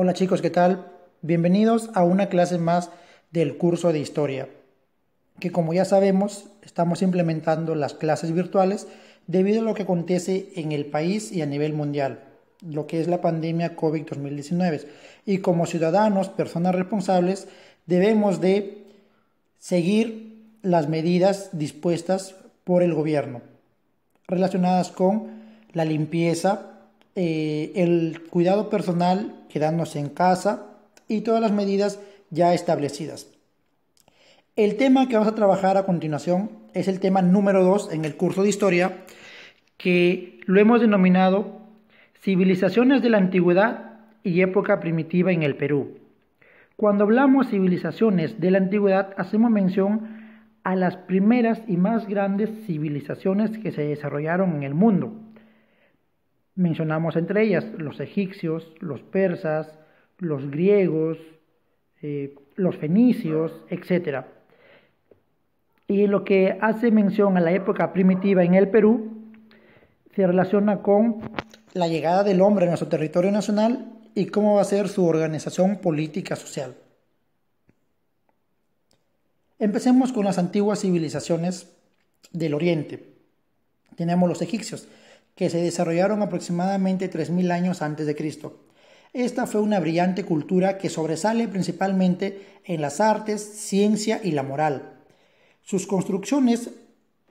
Hola chicos, ¿qué tal? Bienvenidos a una clase más del curso de historia, que como ya sabemos estamos implementando las clases virtuales debido a lo que acontece en el país y a nivel mundial, lo que es la pandemia COVID-2019. Y como ciudadanos, personas responsables, debemos de seguir las medidas dispuestas por el gobierno relacionadas con la limpieza, eh, el cuidado personal quedándose en casa y todas las medidas ya establecidas. El tema que vamos a trabajar a continuación es el tema número 2 en el curso de historia, que lo hemos denominado Civilizaciones de la Antigüedad y Época Primitiva en el Perú. Cuando hablamos civilizaciones de la antigüedad, hacemos mención a las primeras y más grandes civilizaciones que se desarrollaron en el mundo. Mencionamos entre ellas los egipcios, los persas, los griegos, eh, los fenicios, etc. Y lo que hace mención a la época primitiva en el Perú se relaciona con la llegada del hombre a nuestro territorio nacional y cómo va a ser su organización política social. Empecemos con las antiguas civilizaciones del Oriente. Tenemos los egipcios, que se desarrollaron aproximadamente 3.000 años antes de Cristo. Esta fue una brillante cultura que sobresale principalmente en las artes, ciencia y la moral. Sus construcciones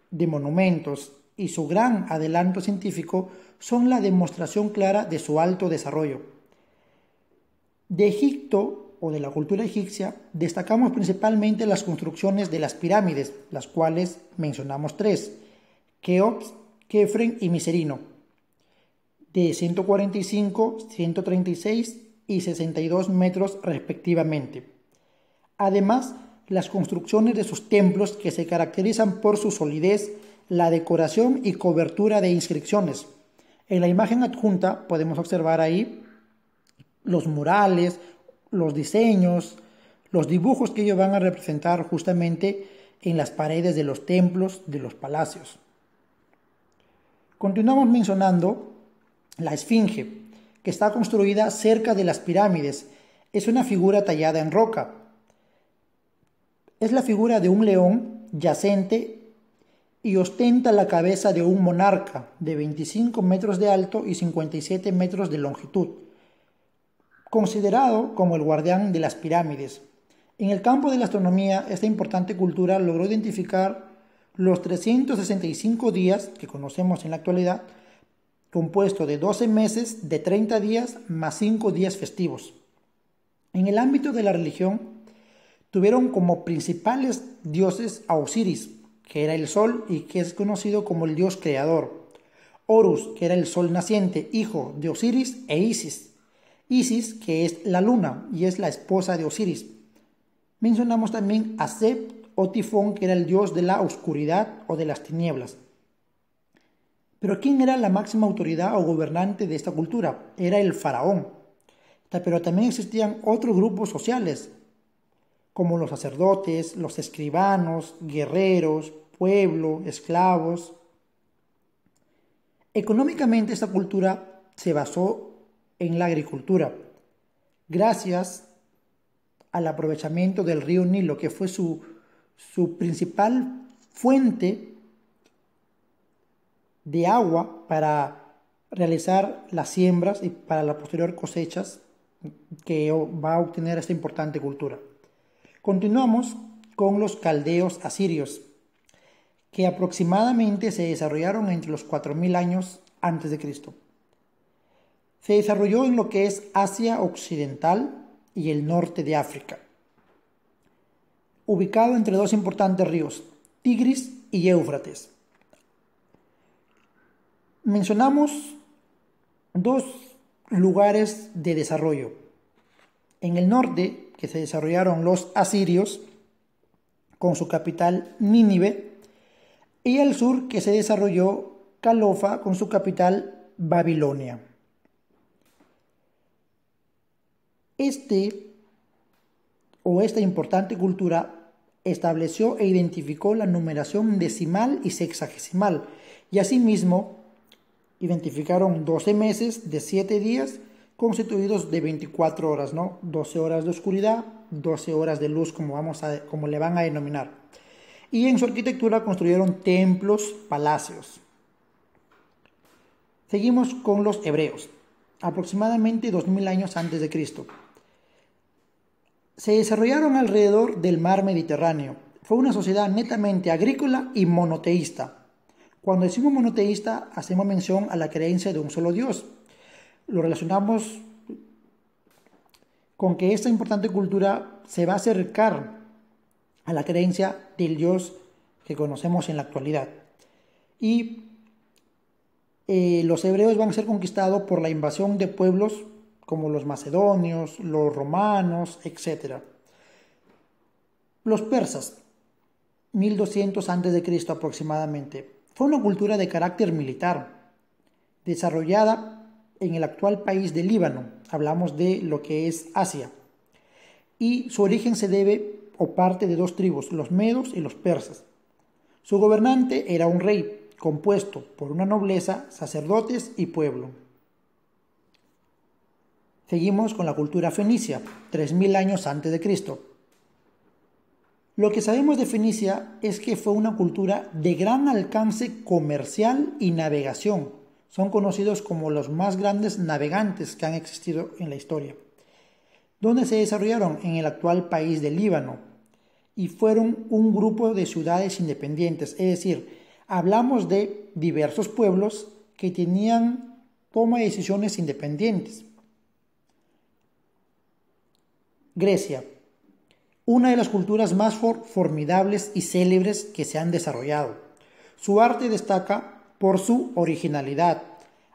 de monumentos y su gran adelanto científico son la demostración clara de su alto desarrollo. De Egipto o de la cultura egipcia destacamos principalmente las construcciones de las pirámides, las cuales mencionamos tres, Keops, Kefren y Miserino, de 145, 136 y 62 metros respectivamente. Además, las construcciones de sus templos que se caracterizan por su solidez, la decoración y cobertura de inscripciones. En la imagen adjunta podemos observar ahí los murales, los diseños, los dibujos que ellos van a representar justamente en las paredes de los templos, de los palacios. Continuamos mencionando la Esfinge, que está construida cerca de las pirámides. Es una figura tallada en roca. Es la figura de un león yacente y ostenta la cabeza de un monarca de 25 metros de alto y 57 metros de longitud, considerado como el guardián de las pirámides. En el campo de la astronomía, esta importante cultura logró identificar los 365 días que conocemos en la actualidad, compuesto de 12 meses de 30 días más 5 días festivos. En el ámbito de la religión, tuvieron como principales dioses a Osiris, que era el sol y que es conocido como el dios creador, Horus, que era el sol naciente, hijo de Osiris, e Isis, Isis, que es la luna y es la esposa de Osiris. Mencionamos también a Seb, o Tifón, que era el dios de la oscuridad o de las tinieblas. Pero ¿quién era la máxima autoridad o gobernante de esta cultura? Era el faraón. Pero también existían otros grupos sociales, como los sacerdotes, los escribanos, guerreros, pueblo, esclavos. Económicamente esta cultura se basó en la agricultura, gracias al aprovechamiento del río Nilo, que fue su su principal fuente de agua para realizar las siembras y para las posteriores cosechas que va a obtener esta importante cultura. Continuamos con los caldeos asirios, que aproximadamente se desarrollaron entre los 4.000 años antes de Cristo. Se desarrolló en lo que es Asia Occidental y el norte de África ubicado entre dos importantes ríos, Tigris y Éufrates. Mencionamos dos lugares de desarrollo. En el norte, que se desarrollaron los asirios, con su capital Nínive, y al sur, que se desarrolló Calofa, con su capital Babilonia. Este o esta importante cultura estableció e identificó la numeración decimal y sexagesimal y asimismo identificaron 12 meses de 7 días constituidos de 24 horas, ¿no? 12 horas de oscuridad, 12 horas de luz, como, vamos a, como le van a denominar. Y en su arquitectura construyeron templos, palacios. Seguimos con los hebreos, aproximadamente 2000 años antes de Cristo se desarrollaron alrededor del mar Mediterráneo. Fue una sociedad netamente agrícola y monoteísta. Cuando decimos monoteísta, hacemos mención a la creencia de un solo Dios. Lo relacionamos con que esta importante cultura se va a acercar a la creencia del Dios que conocemos en la actualidad. Y eh, los hebreos van a ser conquistados por la invasión de pueblos como los macedonios, los romanos, etc. Los persas, 1200 a.C. aproximadamente, fue una cultura de carácter militar, desarrollada en el actual país de Líbano, hablamos de lo que es Asia, y su origen se debe o parte de dos tribus, los medos y los persas. Su gobernante era un rey, compuesto por una nobleza, sacerdotes y pueblo. Seguimos con la cultura fenicia, 3.000 años antes de Cristo. Lo que sabemos de Fenicia es que fue una cultura de gran alcance comercial y navegación. Son conocidos como los más grandes navegantes que han existido en la historia, donde se desarrollaron en el actual país de Líbano y fueron un grupo de ciudades independientes, es decir, hablamos de diversos pueblos que tenían toma de decisiones independientes. Grecia, una de las culturas más formidables y célebres que se han desarrollado. Su arte destaca por su originalidad,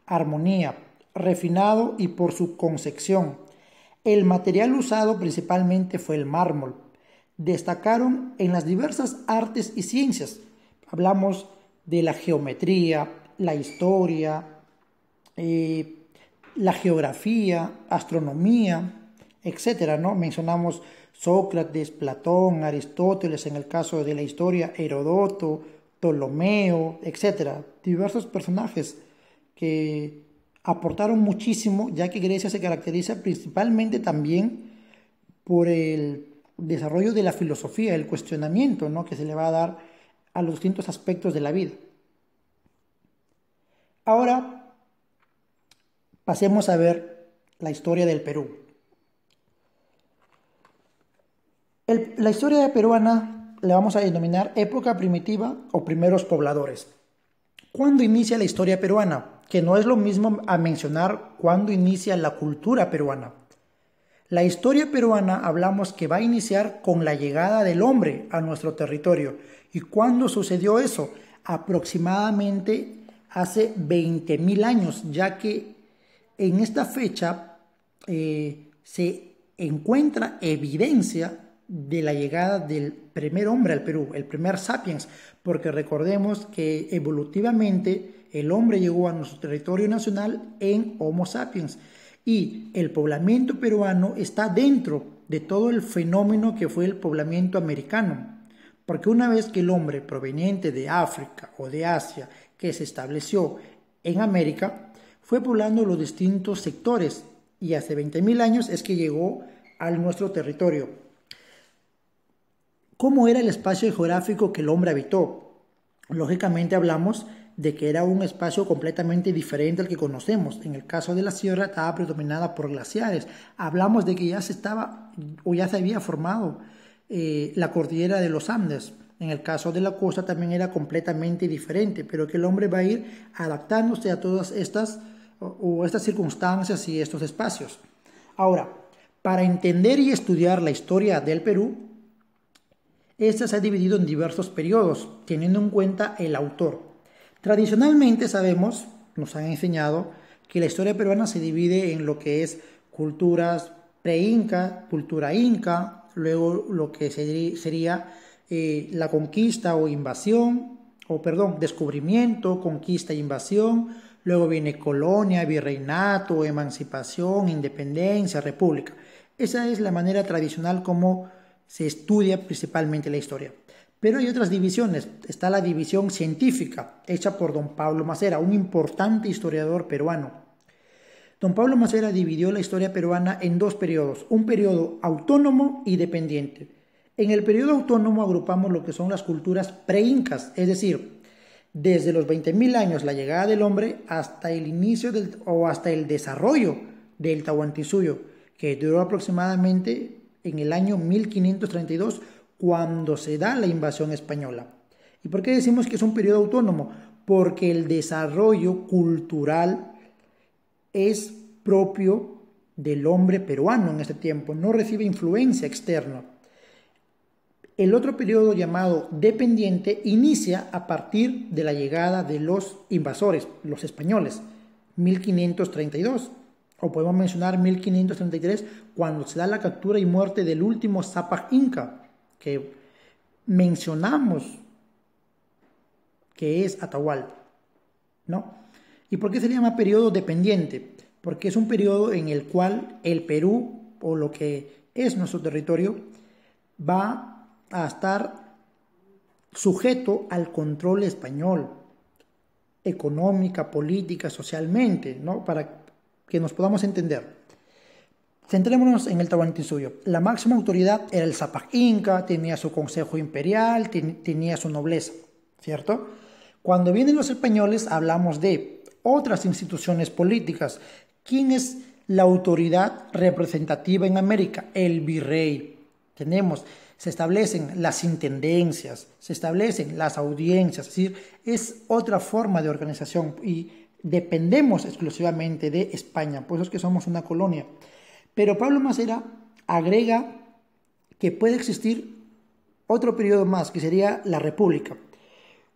armonía, refinado y por su concepción. El material usado principalmente fue el mármol. Destacaron en las diversas artes y ciencias. Hablamos de la geometría, la historia, eh, la geografía, astronomía, etcétera, ¿no? Mencionamos Sócrates, Platón, Aristóteles, en el caso de la historia, Herodoto, Ptolomeo, etcétera, diversos personajes que aportaron muchísimo, ya que Grecia se caracteriza principalmente también por el desarrollo de la filosofía, el cuestionamiento ¿no? que se le va a dar a los distintos aspectos de la vida. Ahora pasemos a ver la historia del Perú. la historia peruana la vamos a denominar época primitiva o primeros pobladores. ¿Cuándo inicia la historia peruana? Que no es lo mismo a mencionar cuándo inicia la cultura peruana. La historia peruana hablamos que va a iniciar con la llegada del hombre a nuestro territorio. ¿Y cuándo sucedió eso? Aproximadamente hace 20.000 años, ya que en esta fecha eh, se encuentra evidencia de la llegada del primer hombre al Perú, el primer sapiens, porque recordemos que evolutivamente el hombre llegó a nuestro territorio nacional en Homo sapiens y el poblamiento peruano está dentro de todo el fenómeno que fue el poblamiento americano. Porque una vez que el hombre proveniente de África o de Asia que se estableció en América, fue poblando los distintos sectores y hace 20.000 años es que llegó a nuestro territorio cómo era el espacio geográfico que el hombre habitó. Lógicamente hablamos de que era un espacio completamente diferente al que conocemos. En el caso de la sierra estaba predominada por glaciares. Hablamos de que ya se estaba o ya se había formado eh, la cordillera de los Andes. En el caso de la costa también era completamente diferente, pero que el hombre va a ir adaptándose a todas estas o estas circunstancias y estos espacios. Ahora, para entender y estudiar la historia del Perú, esta se ha dividido en diversos periodos, teniendo en cuenta el autor. Tradicionalmente sabemos, nos han enseñado, que la historia peruana se divide en lo que es culturas pre-inca, cultura inca, luego lo que sería eh, la conquista o invasión, o perdón, descubrimiento, conquista e invasión, luego viene colonia, virreinato, emancipación, independencia, república. Esa es la manera tradicional como se estudia principalmente la historia. Pero hay otras divisiones. Está la división científica, hecha por don Pablo Macera, un importante historiador peruano. Don Pablo Macera dividió la historia peruana en dos periodos, un periodo autónomo y dependiente. En el periodo autónomo agrupamos lo que son las culturas preincas, es decir, desde los 20.000 años la llegada del hombre hasta el inicio o hasta el desarrollo del Tahuantinsuyo, que duró aproximadamente en el año 1532, cuando se da la invasión española. ¿Y por qué decimos que es un periodo autónomo? Porque el desarrollo cultural es propio del hombre peruano en este tiempo, no recibe influencia externa. El otro periodo llamado dependiente inicia a partir de la llegada de los invasores, los españoles, 1532. O podemos mencionar 1533, cuando se da la captura y muerte del último Zapaj Inca, que mencionamos que es Atahual, ¿no? ¿Y por qué se llama periodo dependiente? Porque es un periodo en el cual el Perú, o lo que es nuestro territorio, va a estar sujeto al control español, económica, política, socialmente, ¿no? Para que nos podamos entender. Centrémonos en el Tawantinsuyo... La máxima autoridad era el Zapaj Inca, tenía su consejo imperial, tenía su nobleza, ¿cierto? Cuando vienen los españoles hablamos de otras instituciones políticas. ¿Quién es la autoridad representativa en América? El virrey. Tenemos, se establecen las intendencias, se establecen las audiencias, es decir, es otra forma de organización y dependemos exclusivamente de España, por eso es que somos una colonia. Pero Pablo Macera agrega que puede existir otro periodo más, que sería la República.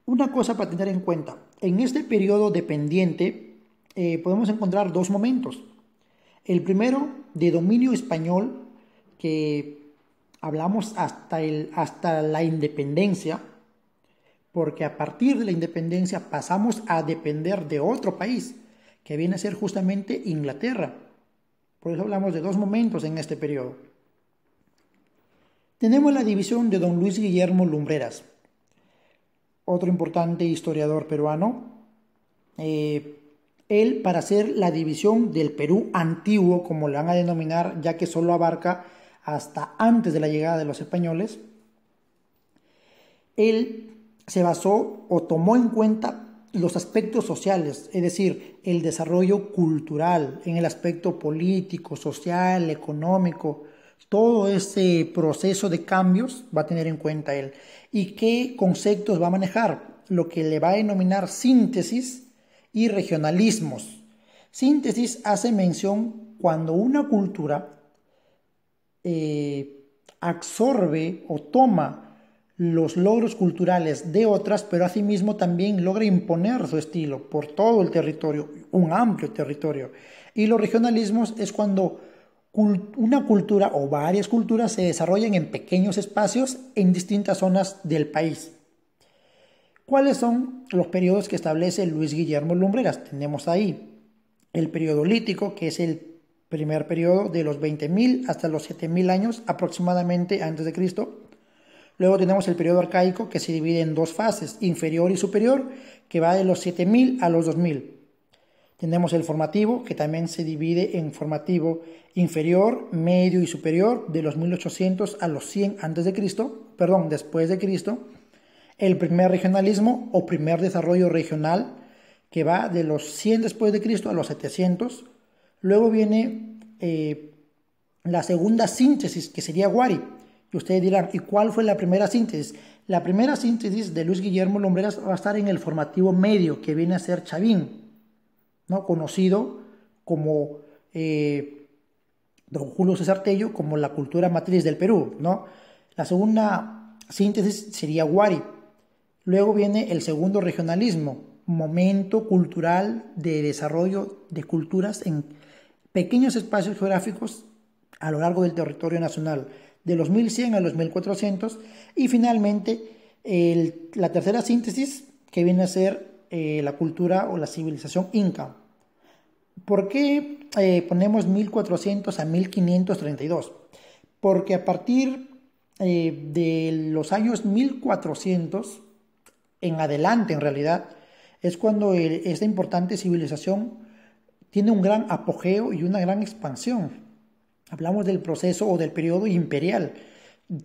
Una cosa para tener en cuenta, en este periodo dependiente eh, podemos encontrar dos momentos. El primero, de dominio español, que hablamos hasta, hasta la independencia, porque a partir de la independencia pasamos a depender de otro país, que viene a ser justamente Inglaterra. Por eso hablamos de dos momentos en este periodo. Tenemos la división de don Luis Guillermo Lumbreras, otro importante historiador peruano. Eh, él para hacer la división del Perú antiguo, como lo van a denominar, ya que solo abarca hasta antes de la llegada de los españoles, él se basó o tomó en cuenta los aspectos sociales, es decir, el desarrollo cultural, en el aspecto político, social, económico, todo ese proceso de cambios va a tener en cuenta él. ¿Y qué conceptos va a manejar? Lo que le va a denominar síntesis y regionalismos. Síntesis hace mención cuando una cultura eh, absorbe o toma los logros culturales de otras, pero asimismo también logra imponer su estilo por todo el territorio, un amplio territorio. Y los regionalismos es cuando una cultura o varias culturas se desarrollan en pequeños espacios en distintas zonas del país. ¿Cuáles son los periodos que establece Luis Guillermo Lumbreras? Tenemos ahí el periodo lítico, que es el primer periodo de los 20.000 hasta los 7.000 años aproximadamente antes de Cristo Luego tenemos el periodo arcaico que se divide en dos fases, inferior y superior, que va de los 7000 a los 2000. Tenemos el formativo, que también se divide en formativo inferior, medio y superior, de los 1800 a los 100 antes de Cristo, perdón, después de Cristo. El primer regionalismo o primer desarrollo regional, que va de los 100 después de Cristo a los 700. Luego viene eh, la segunda síntesis, que sería Wari, y ustedes dirán, ¿y cuál fue la primera síntesis? La primera síntesis de Luis Guillermo Lombreras va a estar en el formativo medio, que viene a ser Chavín, ¿no? conocido como eh, don Julio César Tello, como la cultura matriz del Perú. ¿no? La segunda síntesis sería Huari. Luego viene el segundo regionalismo, momento cultural de desarrollo de culturas en pequeños espacios geográficos a lo largo del territorio nacional de los 1100 a los 1400. Y finalmente, la tercera síntesis que viene a ser eh, la cultura o la civilización inca. ¿Por qué eh, ponemos 1400 a 1532? Porque a partir eh, de los años 1400 en adelante, en realidad, es cuando esta importante civilización tiene un gran apogeo y una gran expansión. Hablamos del proceso o del periodo imperial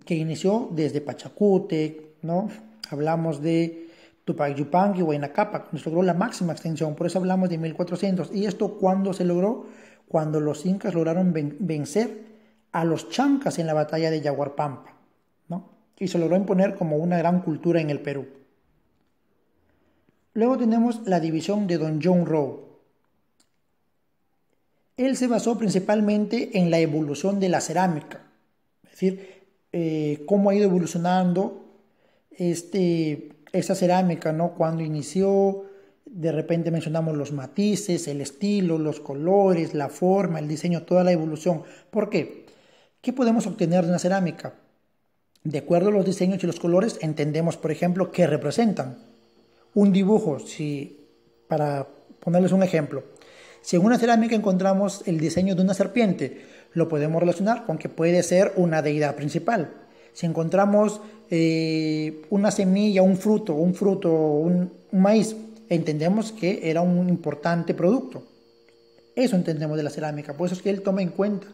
que inició desde Pachacute, ¿no? Hablamos de Tupac Yupanqui, Huayna Cápac, nos logró la máxima extensión, por eso hablamos de 1400. ¿Y esto cuándo se logró? Cuando los incas lograron vencer a los chancas en la batalla de Yaguarpampa, ¿no? Y se logró imponer como una gran cultura en el Perú. Luego tenemos la división de Don John Rowe él se basó principalmente en la evolución de la cerámica, es decir, eh, cómo ha ido evolucionando esta esa cerámica, ¿no? Cuando inició, de repente mencionamos los matices, el estilo, los colores, la forma, el diseño, toda la evolución. ¿Por qué? ¿Qué podemos obtener de una cerámica? De acuerdo a los diseños y los colores, entendemos, por ejemplo, qué representan. Un dibujo, para ponerles un ejemplo, si en una cerámica encontramos el diseño de una serpiente, lo podemos relacionar con que puede ser una deidad principal. Si encontramos eh, una semilla, un fruto, un fruto, un, maíz, entendemos que era un importante producto. Eso entendemos de la cerámica, por eso es que él toma en cuenta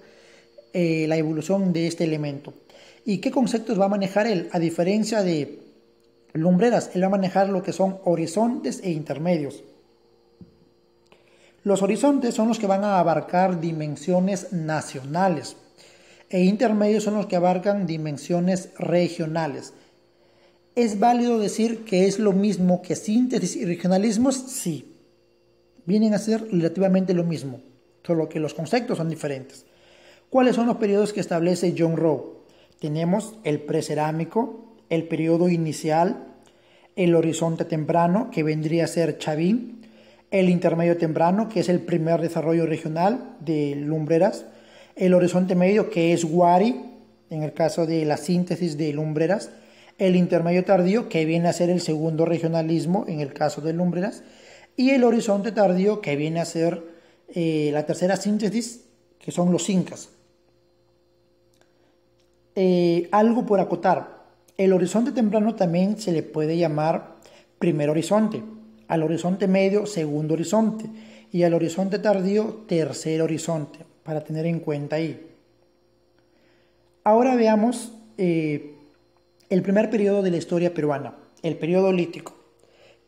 eh, la evolución de este elemento. ¿Y qué conceptos va a manejar él? A diferencia de lumbreras, él va a manejar lo que son horizontes e intermedios. Los horizontes son los que van a abarcar dimensiones nacionales e intermedios son los que abarcan dimensiones regionales. ¿Es válido decir que es lo mismo que síntesis y regionalismos? Sí. Vienen a ser relativamente lo mismo, solo que los conceptos son diferentes. ¿Cuáles son los periodos que establece John Rowe? Tenemos el precerámico, el periodo inicial, el horizonte temprano, que vendría a ser Chavín, el intermedio temprano, que es el primer desarrollo regional de lumbreras, el horizonte medio, que es Wari, en el caso de la síntesis de lumbreras, el intermedio tardío, que viene a ser el segundo regionalismo, en el caso de lumbreras, y el horizonte tardío, que viene a ser eh, la tercera síntesis, que son los incas. Eh, algo por acotar, el horizonte temprano también se le puede llamar primer horizonte al horizonte medio, segundo horizonte, y al horizonte tardío, tercer horizonte, para tener en cuenta ahí. Ahora veamos eh, el primer periodo de la historia peruana, el periodo lítico,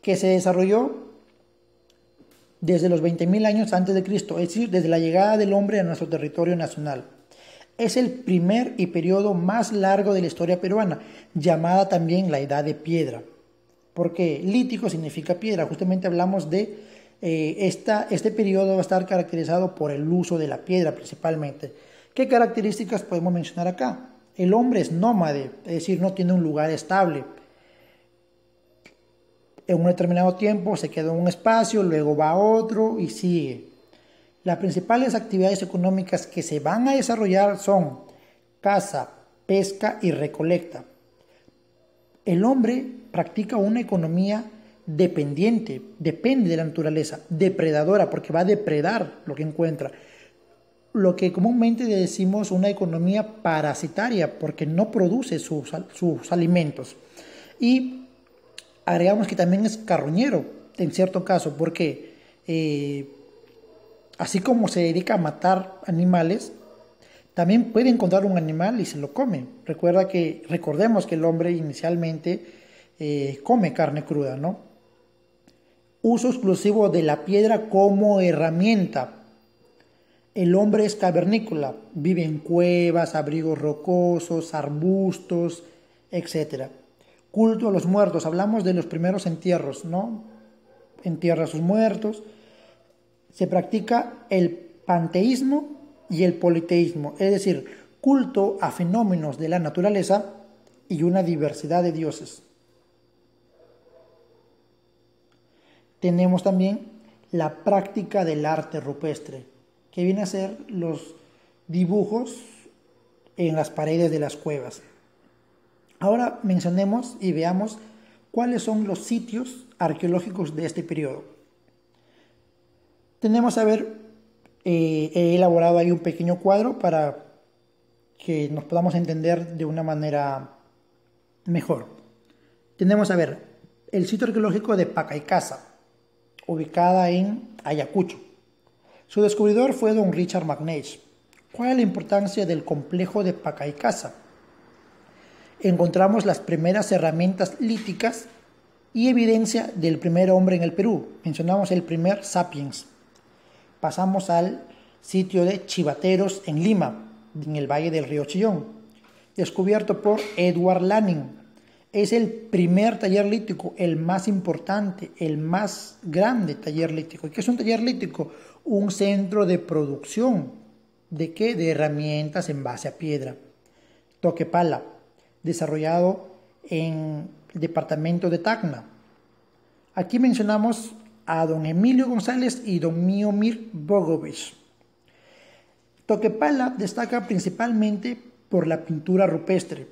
que se desarrolló desde los 20.000 años antes de Cristo, es decir, desde la llegada del hombre a nuestro territorio nacional. Es el primer y periodo más largo de la historia peruana, llamada también la Edad de Piedra porque lítico significa piedra. Justamente hablamos de eh, esta, este periodo va a estar caracterizado por el uso de la piedra principalmente. ¿Qué características podemos mencionar acá? El hombre es nómade, es decir, no tiene un lugar estable. En un determinado tiempo se queda en un espacio, luego va a otro y sigue. Las principales actividades económicas que se van a desarrollar son caza, pesca y recolecta. El hombre practica una economía dependiente, depende de la naturaleza, depredadora, porque va a depredar lo que encuentra. Lo que comúnmente decimos una economía parasitaria, porque no produce sus, alimentos. Y agregamos que también es carroñero, en cierto caso, porque eh, así como se dedica a matar animales, también puede encontrar un animal y se lo come. Recuerda que, recordemos que el hombre inicialmente eh, come carne cruda, ¿no? Uso exclusivo de la piedra como herramienta. El hombre es cavernícola, vive en cuevas, abrigos rocosos, arbustos, etc. Culto a los muertos, hablamos de los primeros entierros, ¿no? Entierra a sus muertos. Se practica el panteísmo y el politeísmo, es decir, culto a fenómenos de la naturaleza y una diversidad de dioses. tenemos también la práctica del arte rupestre, que viene a ser los dibujos en las paredes de las cuevas. Ahora mencionemos y veamos cuáles son los sitios arqueológicos de este periodo. Tenemos, a ver, eh, he elaborado ahí un pequeño cuadro para que nos podamos entender de una manera mejor. Tenemos, a ver, el sitio arqueológico de Pacaicasa, ubicada en Ayacucho. Su descubridor fue don Richard McNeish. ¿Cuál es la importancia del complejo de Pacaycasa? Encontramos las primeras herramientas líticas y evidencia del primer hombre en el Perú. Mencionamos el primer sapiens. Pasamos al sitio de Chivateros en Lima, en el valle del río Chillón, descubierto por Edward Lanning, es el primer taller lítico, el más importante, el más grande taller lítico. ¿Y qué es un taller lítico? Un centro de producción. ¿De qué? De herramientas en base a piedra. Toquepala, desarrollado en el departamento de Tacna. Aquí mencionamos a don Emilio González y don Miomir Bogovic. Toquepala destaca principalmente por la pintura rupestre,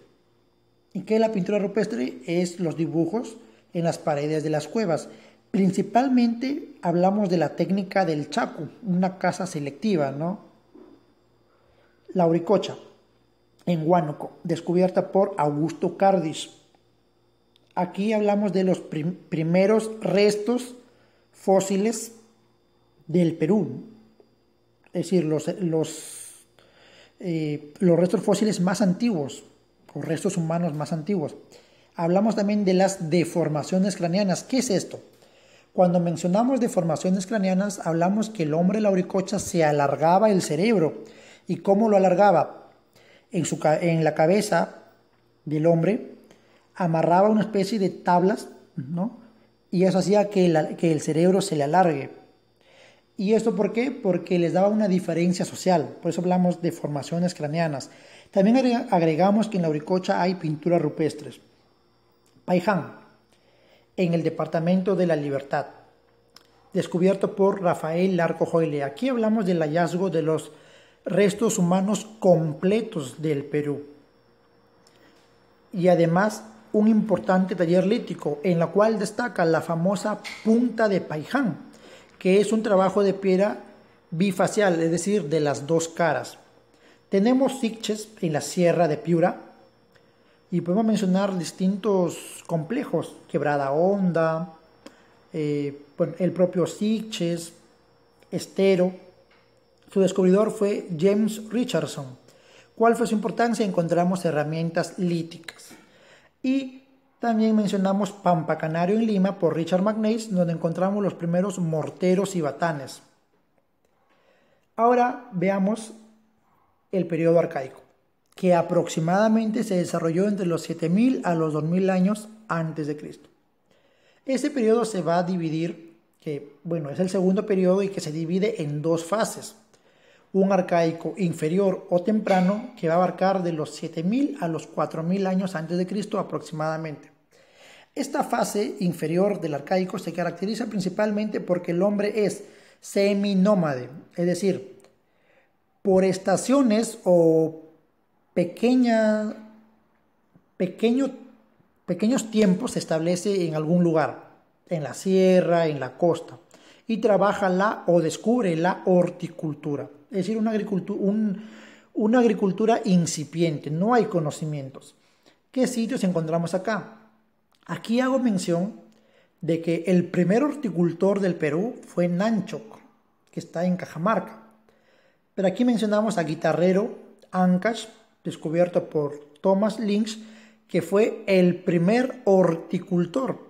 y que la pintura rupestre es los dibujos en las paredes de las cuevas. Principalmente hablamos de la técnica del chacu, una casa selectiva, ¿no? La en Huánuco, descubierta por Augusto Cardis. Aquí hablamos de los primeros restos fósiles del Perú, es decir, los, los, eh, los restos fósiles más antiguos restos humanos más antiguos. Hablamos también de las deformaciones craneanas. ¿Qué es esto? Cuando mencionamos deformaciones craneanas, hablamos que el hombre lauricocha se alargaba el cerebro. ¿Y cómo lo alargaba? En, su, en la cabeza del hombre amarraba una especie de tablas, ¿no? Y eso hacía que, que el cerebro se le alargue. ¿Y esto por qué? Porque les daba una diferencia social. Por eso hablamos de formaciones craneanas. También agregamos que en la Uricocha hay pinturas rupestres. Paiján, en el Departamento de la Libertad, descubierto por Rafael Larco Joyle. Aquí hablamos del hallazgo de los restos humanos completos del Perú. Y además un importante taller lítico en la cual destaca la famosa punta de Paiján que es un trabajo de piedra bifacial, es decir, de las dos caras. Tenemos sitches en la sierra de Piura y podemos mencionar distintos complejos, Quebrada Honda, eh, el propio sitches, Estero. Su descubridor fue James Richardson. ¿Cuál fue su importancia? Encontramos herramientas líticas. Y también mencionamos Pampa Canario en Lima por Richard McNeice, donde encontramos los primeros morteros y batanes. Ahora veamos el periodo arcaico, que aproximadamente se desarrolló entre los 7000 a los 2000 años antes de Cristo. Este periodo se va a dividir, que bueno, es el segundo periodo y que se divide en dos fases un arcaico inferior o temprano que va a abarcar de los 7000 a los 4000 años antes de Cristo aproximadamente. Esta fase inferior del arcaico se caracteriza principalmente porque el hombre es seminómade, es decir, por estaciones o pequeñas pequeños tiempos se establece en algún lugar, en la sierra, en la costa, y trabaja la o descubre la horticultura es decir, una agricultura, incipiente, no hay conocimientos. ¿Qué sitios encontramos acá? Aquí hago mención de que el primer horticultor del Perú fue Nanchoc, que está en Cajamarca. Pero aquí mencionamos a Guitarrero Ancash, descubierto por Thomas Lynch, que fue el primer horticultor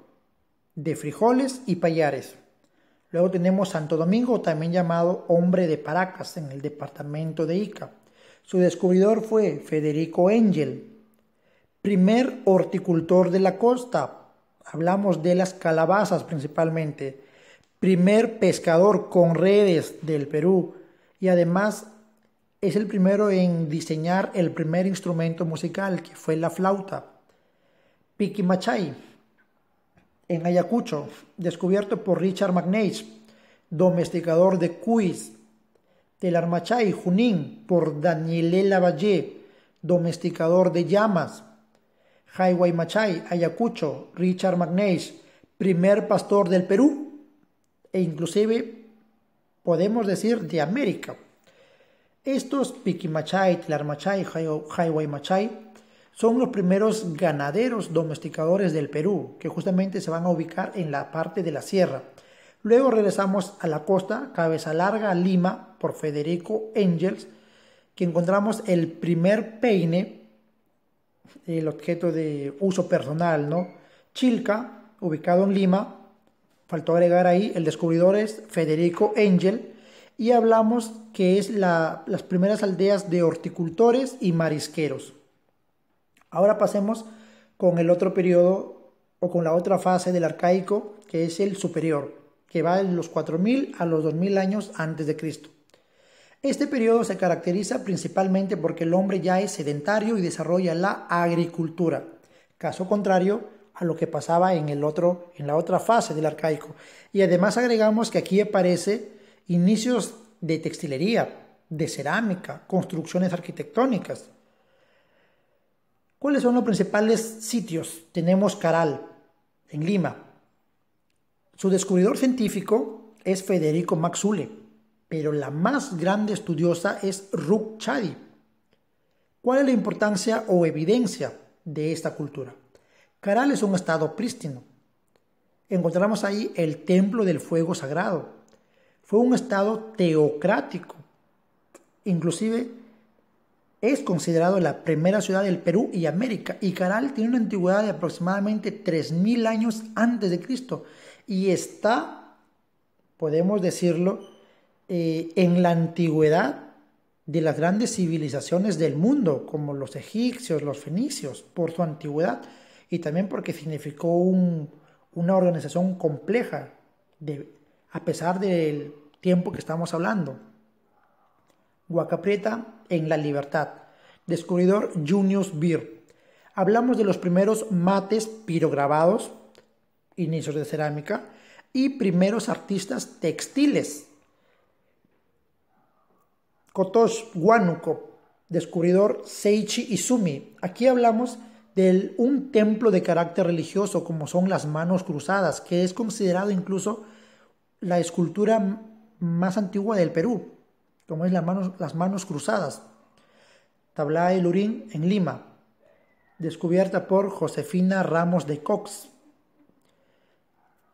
de frijoles y payares. Luego tenemos Santo Domingo, también llamado Hombre de Paracas, en el departamento de Ica. Su descubridor fue Federico Engel, primer horticultor de la costa. Hablamos de las calabazas principalmente. Primer pescador con redes del Perú. Y además es el primero en diseñar el primer instrumento musical, que fue la flauta. Piqui en Ayacucho, descubierto por Richard McNeish, domesticador de Cuis, Telarmachai Junín, por Daniel Lavalle, domesticador de llamas, Machay, Ayacucho, Richard McNeish, primer pastor del Perú e inclusive podemos decir de América. Estos Piquimachay, Tlarmachay, Highway Machay son los primeros ganaderos domesticadores del Perú, que justamente se van a ubicar en la parte de la sierra. Luego regresamos a la costa, Cabeza Larga, Lima, por Federico Engels, que encontramos el primer peine, el objeto de uso personal, ¿no? Chilca, ubicado en Lima, faltó agregar ahí, el descubridor es Federico Engel, y hablamos que es las primeras aldeas de horticultores y marisqueros. Ahora pasemos con el otro periodo o con la otra fase del arcaico, que es el superior, que va de los 4000 a los 2000 años antes de Cristo. Este periodo se caracteriza principalmente porque el hombre ya es sedentario y desarrolla la agricultura, caso contrario a lo que pasaba en, el otro, en la otra fase del arcaico. Y además agregamos que aquí aparece inicios de textilería, de cerámica, construcciones arquitectónicas, ¿Cuáles son los principales sitios? Tenemos Caral, en Lima. Su descubridor científico es Federico Maxule, pero la más grande estudiosa es Ruk Chadi. ¿Cuál es la importancia o evidencia de esta cultura? Caral es un estado prístino. Encontramos ahí el templo del fuego sagrado. Fue un estado teocrático. Inclusive es considerado la primera ciudad del Perú y América y Caral tiene una antigüedad de aproximadamente 3.000 años antes de Cristo y está, podemos decirlo, eh, en la antigüedad de las grandes civilizaciones del mundo, como los egipcios, los fenicios, por su antigüedad y también porque significó una organización compleja, a pesar del tiempo que estamos hablando. Huacaprieta en la libertad. Descubridor Junius Beer. Hablamos de los primeros mates pirograbados, inicios de cerámica, y primeros artistas textiles. Cotos Huánuco, descubridor Seichi Izumi. Aquí hablamos de un templo de carácter religioso, como son las manos cruzadas, que es considerado incluso la escultura más antigua del Perú como es las manos, cruzadas. Tabla de Lurín en Lima, descubierta por Josefina Ramos de Cox.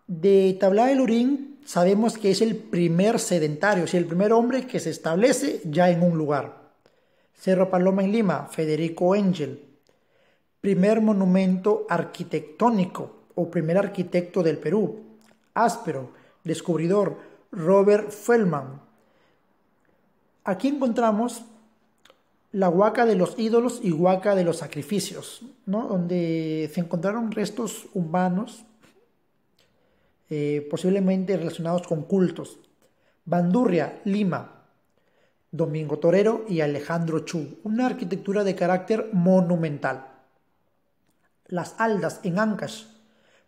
De Tabla el Lurín sabemos que es el primer sedentario, es el primer hombre que se establece ya en un lugar. Cerro Paloma en Lima, Federico Engel. Primer monumento arquitectónico o primer arquitecto del Perú, áspero, descubridor, Robert Fellman. Aquí encontramos la huaca de los ídolos y huaca de los sacrificios, donde se encontraron restos humanos, eh, posiblemente relacionados con cultos. Bandurria, Lima, Domingo Torero y Alejandro Chu, una arquitectura de carácter monumental. Las Aldas en ancas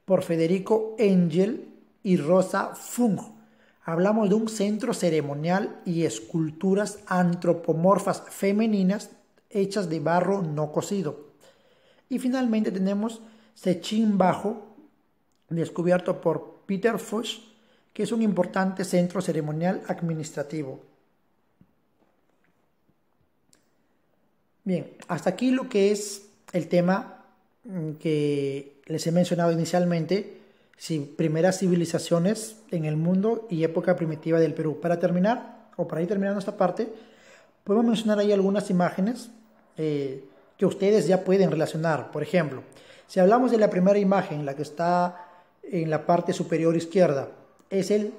por Federico Engel y Rosa Fung, Hablamos de un centro ceremonial y esculturas antropomorfas femeninas hechas de barro no cocido. Y finalmente tenemos Sechín Bajo, descubierto por Peter Fuchs, que es un importante centro ceremonial administrativo. Bien, hasta aquí lo que es el tema mm, que les he mencionado inicialmente primeras civilizaciones en el mundo y época primitiva del Perú. Para terminar, o para ir terminando esta parte, puedo mencionar ahí algunas imágenes eh, que ustedes ya pueden relacionar. Por ejemplo, si hablamos de la primera imagen, la que está en la parte superior izquierda, es el,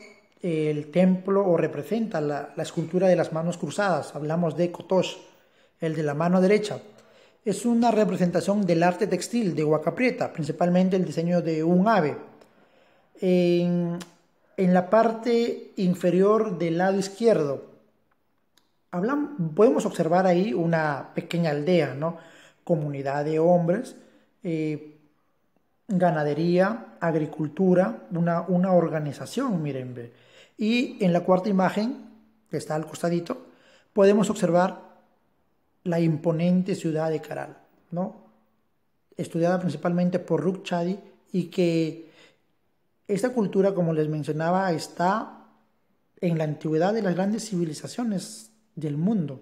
templo o representa la, escultura de las manos cruzadas. Hablamos de Kotosh, el de la mano derecha es una representación del arte textil de Huacaprieta, principalmente el diseño de un ave en, la parte inferior del lado izquierdo. podemos observar ahí una pequeña aldea, ¿no? comunidad de hombres, eh, ganadería, agricultura, una, una organización, miren. Y en la cuarta imagen, que está al costadito, podemos observar la imponente ciudad de Caral, ¿no? estudiada principalmente por Chadi y que esta cultura, como les mencionaba, está en la antigüedad de las grandes civilizaciones del mundo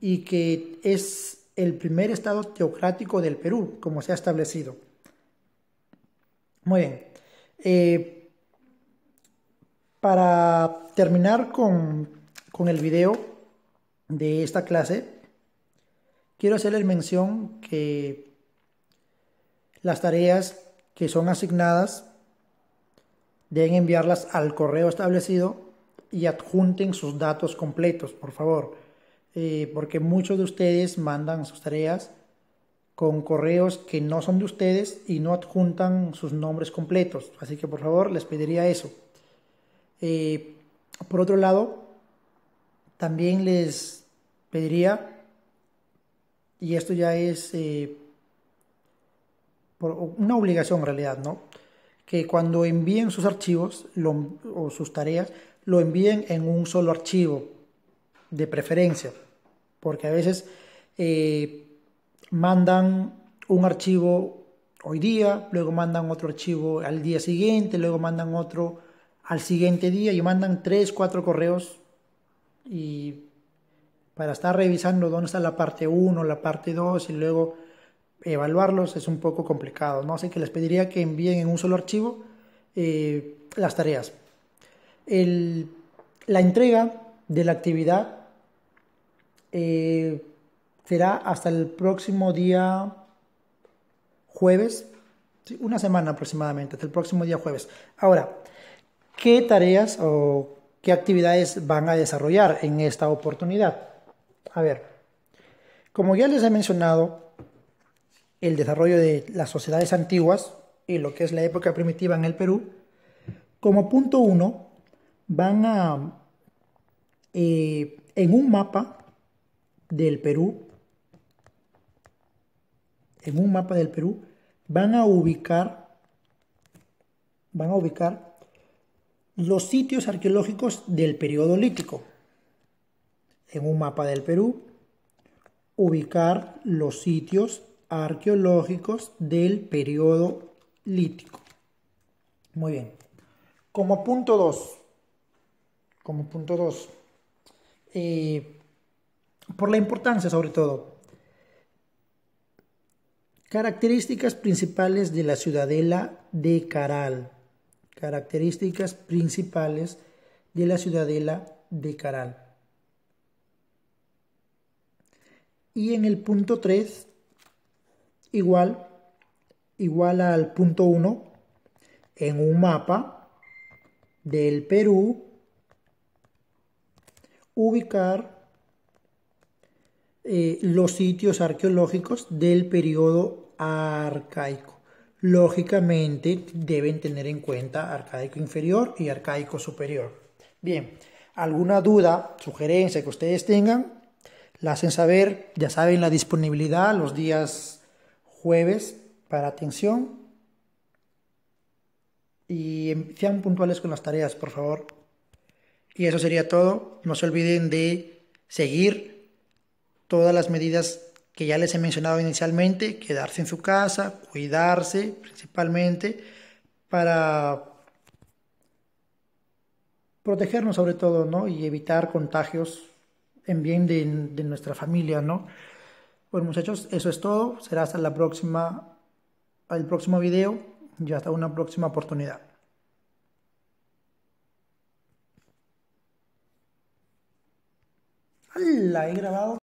y que es el primer estado teocrático del Perú, como se ha establecido. Muy bien. Eh, para terminar con, con el video de esta clase, quiero hacerles mención que las tareas que son asignadas deben enviarlas al correo establecido y adjunten sus datos completos, por favor, eh, porque muchos de ustedes mandan sus tareas con correos que no son de ustedes y no adjuntan sus nombres completos. Así que por favor les pediría eso. Eh, por otro lado, también les pediría, y esto ya es eh, por una obligación en realidad, ¿no? que cuando envíen sus archivos o sus tareas, lo envíen en un solo archivo, de preferencia, porque a veces eh, mandan un archivo hoy día, luego mandan otro archivo al día siguiente, luego mandan otro al siguiente día y mandan tres, cuatro correos y para estar revisando dónde está la parte 1, la parte 2 y luego evaluarlos es un poco complicado, ¿no? Así que les pediría que envíen en un solo archivo eh, las tareas. la entrega de la actividad eh, será hasta el próximo día jueves, una semana aproximadamente, hasta el próximo día jueves. Ahora, ¿qué tareas o qué actividades van a desarrollar en esta oportunidad? A ver, como ya les he mencionado, el desarrollo de las sociedades antiguas y lo que es la época primitiva en el Perú, como punto uno, van a, eh, en un mapa del Perú, en un mapa del Perú, van a ubicar, van a ubicar los sitios arqueológicos del periodo lítico. En un mapa del Perú, ubicar los sitios arqueológicos del periodo lítico. Muy bien. Como punto 2, como punto 2, eh, por la importancia sobre todo, características principales de la ciudadela de Caral. Características principales de la ciudadela de Caral. Y en el punto 3, igual, igual al punto 1 en un mapa del Perú, ubicar eh, los sitios arqueológicos del periodo arcaico. Lógicamente deben tener en cuenta arcaico inferior y arcaico superior. Bien, alguna duda, sugerencia que ustedes tengan, la hacen saber, ya saben la disponibilidad, los días jueves para atención y sean puntuales con las tareas, por favor. Y eso sería todo. No se olviden de seguir todas las medidas que ya les he mencionado inicialmente, quedarse en su casa, cuidarse principalmente para protegernos sobre todo, ¿no? Y evitar contagios en bien de, nuestra familia, ¿no? Pues muchachos, eso es todo. Será hasta la próxima, el próximo video y hasta una próxima oportunidad. ¡Hala! He grabado